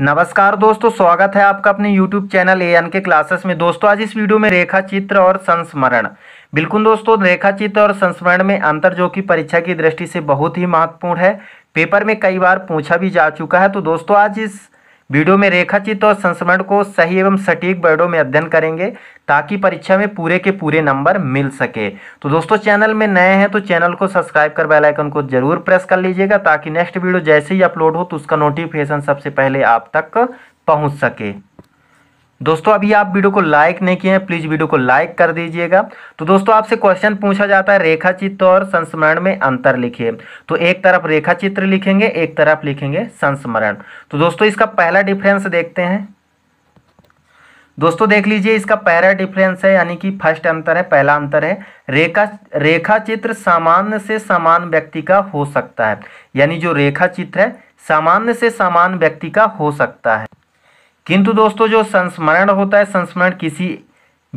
नमस्कार दोस्तों स्वागत है आपका अपने YouTube चैनल ए के क्लासेस में दोस्तों आज इस वीडियो में रेखा चित्र और संस्मरण बिल्कुल दोस्तों रेखा चित्र और संस्मरण में अंतर जो कि परीक्षा की दृष्टि से बहुत ही महत्वपूर्ण है पेपर में कई बार पूछा भी जा चुका है तो दोस्तों आज इस वीडियो में रेखा चित्र और संस्मरण को सही एवं सटीक वर्डों में अध्ययन करेंगे ताकि परीक्षा में पूरे के पूरे नंबर मिल सके तो दोस्तों चैनल में नए हैं तो चैनल को सब्सक्राइब कर बेल आइकन को जरूर प्रेस कर लीजिएगा ताकि नेक्स्ट वीडियो जैसे ही अपलोड हो तो उसका नोटिफिकेशन सबसे पहले आप तक पहुंच सके दोस्तों अभी आप वीडियो को लाइक नहीं किए हैं प्लीज़ वीडियो को लाइक कर दीजिएगा तो दोस्तों आपसे क्वेश्चन पूछा जाता है रेखा चित्र और संस्मरण में अंतर लिखिए तो एक तरफ रेखा चित्र लिखेंगे एक तरफ लिखेंगे संस्मरण तो दोस्तों इसका पहला डिफरेंस देखते हैं दोस्तों देख लीजिए इसका पहला डिफरेंस है यानी कि फर्स्ट अंतर है पहला अंतर है रेखा रेखा चित्र सामान्य से समान व्यक्ति का हो सकता है यानी जो रेखा चित्र है सामान्य से समान व्यक्ति का हो सकता है किंतु दोस्तों जो संस्मरण होता है संस्मरण किसी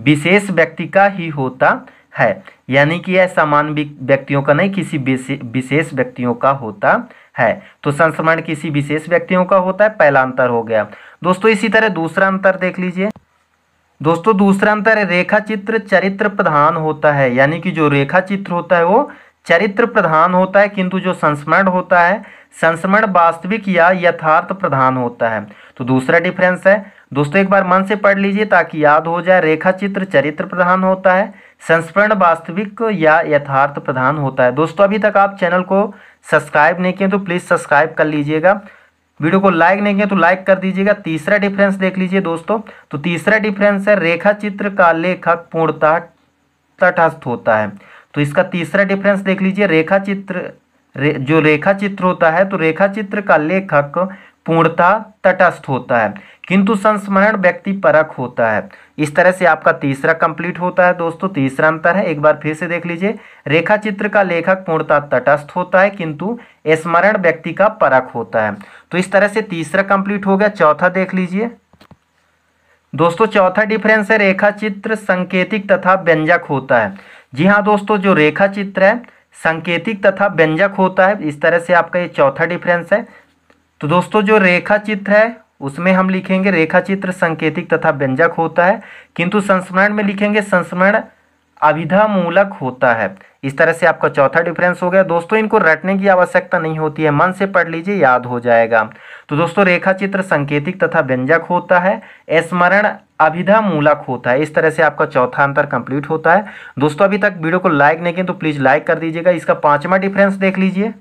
विशेष व्यक्ति का ही होता है यानी कि यह सामान्य व्यक्तियों का नहीं किसी विशेष व्यक्तियों का होता है तो संस्मरण किसी विशेष व्यक्तियों का होता है पहला अंतर हो गया दोस्तों इसी तरह दूसरा अंतर देख लीजिए दोस्तों दूसरा अंतर है रेखा चित्र चरित्र प्रधान होता है यानी कि जो रेखा चित्र होता है वो चरित्र प्रधान होता है किंतु जो संस्मरण होता है संस्मरण वास्तविक या यथार्थ प्रधान होता है तो दूसरा डिफरेंस है दोस्तों एक बार मन से पढ़ लीजिए ताकि याद हो जाए रेखा चित्र चरित्र प्रधान होता है संस्मरण वास्तविक या यथार्थ प्रधान होता है दोस्तों अभी तक आप चैनल को सब्सक्राइब नहीं किए तो प्लीज़ सब्सक्राइब कर लीजिएगा वीडियो को लाइक नहीं किया तो लाइक कर दीजिएगा तीसरा डिफरेंस देख लीजिए दोस्तों तो तीसरा डिफरेंस है रेखा चित्र का लेखक पूर्णतः तटस्थ होता है तो इसका तीसरा डिफरेंस देख लीजिए रेखा चित्र रे, जो रेखा चित्र होता है तो रेखा चित्र का लेखक पूर्णता तटस्थ होता है किंतु संस्मरण व्यक्ति परक होता है इस तरह से आपका तीसरा कंप्लीट होता है दोस्तों तीसरा अंतर है एक बार फिर से देख लीजिए रेखा चित्र का लेखक पूर्णता तटस्थ होता है किंतु स्मरण व्यक्ति का परक होता है तो इस तरह से तीसरा कंप्लीट हो गया चौथा देख लीजिए दोस्तों चौथा डिफरेंस है रेखा चित्र संकेतिक तथा व्यंजक होता है जी हाँ दोस्तों जो रेखा चित्र है संकेतिक तथा व्यंजक होता है इस तरह से आपका ये चौथा डिफरेंस है तो दोस्तों जो रेखा चित्र है उसमें हम लिखेंगे रेखा चित्र संकेतिक तथा व्यंजक होता है किंतु संस्मरण में लिखेंगे संस्मरण अविधा मूलक होता है इस तरह से आपका चौथा डिफरेंस हो गया दोस्तों इनको रटने की आवश्यकता नहीं होती है मन से पढ़ लीजिए याद हो जाएगा तो दोस्तों रेखा चित्र संकेतिक तथा व्यंजक होता है स्मरण अभिधा मूलक होता है इस तरह से आपका चौथा अंतर कंप्लीट होता है दोस्तों अभी तक वीडियो को लाइक नहीं किया तो प्लीज़ लाइक कर दीजिएगा इसका पांचवा डिफरेंस देख लीजिए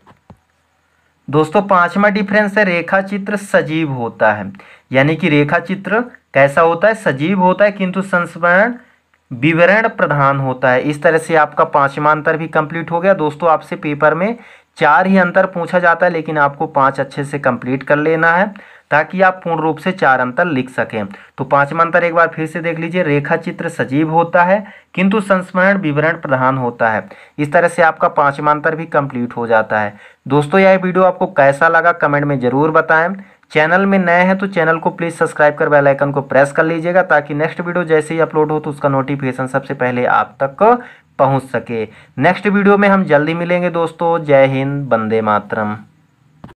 दोस्तों पांचवा डिफरेंस है रेखा चित्र सजीव होता है यानी कि रेखा चित्र कैसा होता है सजीव होता है किंतु संस्मरण विवरण प्रधान होता है इस तरह से आपका पांचवा अंतर भी कंप्लीट हो गया दोस्तों आपसे पेपर में चार ही अंतर पूछा जाता है लेकिन आपको पांच अच्छे से कंप्लीट कर लेना है ताकि आप पूर्ण रूप से चार अंतर लिख सकें तो पांचवा अंतर एक बार फिर से देख लीजिए रेखा चित्र सजीव होता है किंतु संस्मरण विवरण प्रधान होता है इस तरह से आपका पांचवा अंतर भी कंप्लीट हो जाता है दोस्तों यह वीडियो आपको कैसा लगा कमेंट में ज़रूर बताएं चैनल में नए हैं तो चैनल को प्लीज़ सब्सक्राइब कर बेल आइकन को प्रेस कर लीजिएगा ताकि नेक्स्ट वीडियो जैसे ही अपलोड हो तो उसका नोटिफिकेशन सबसे पहले आप तक पहुंच सके नेक्स्ट वीडियो में हम जल्दी मिलेंगे दोस्तों जय हिंद बंदे मातरम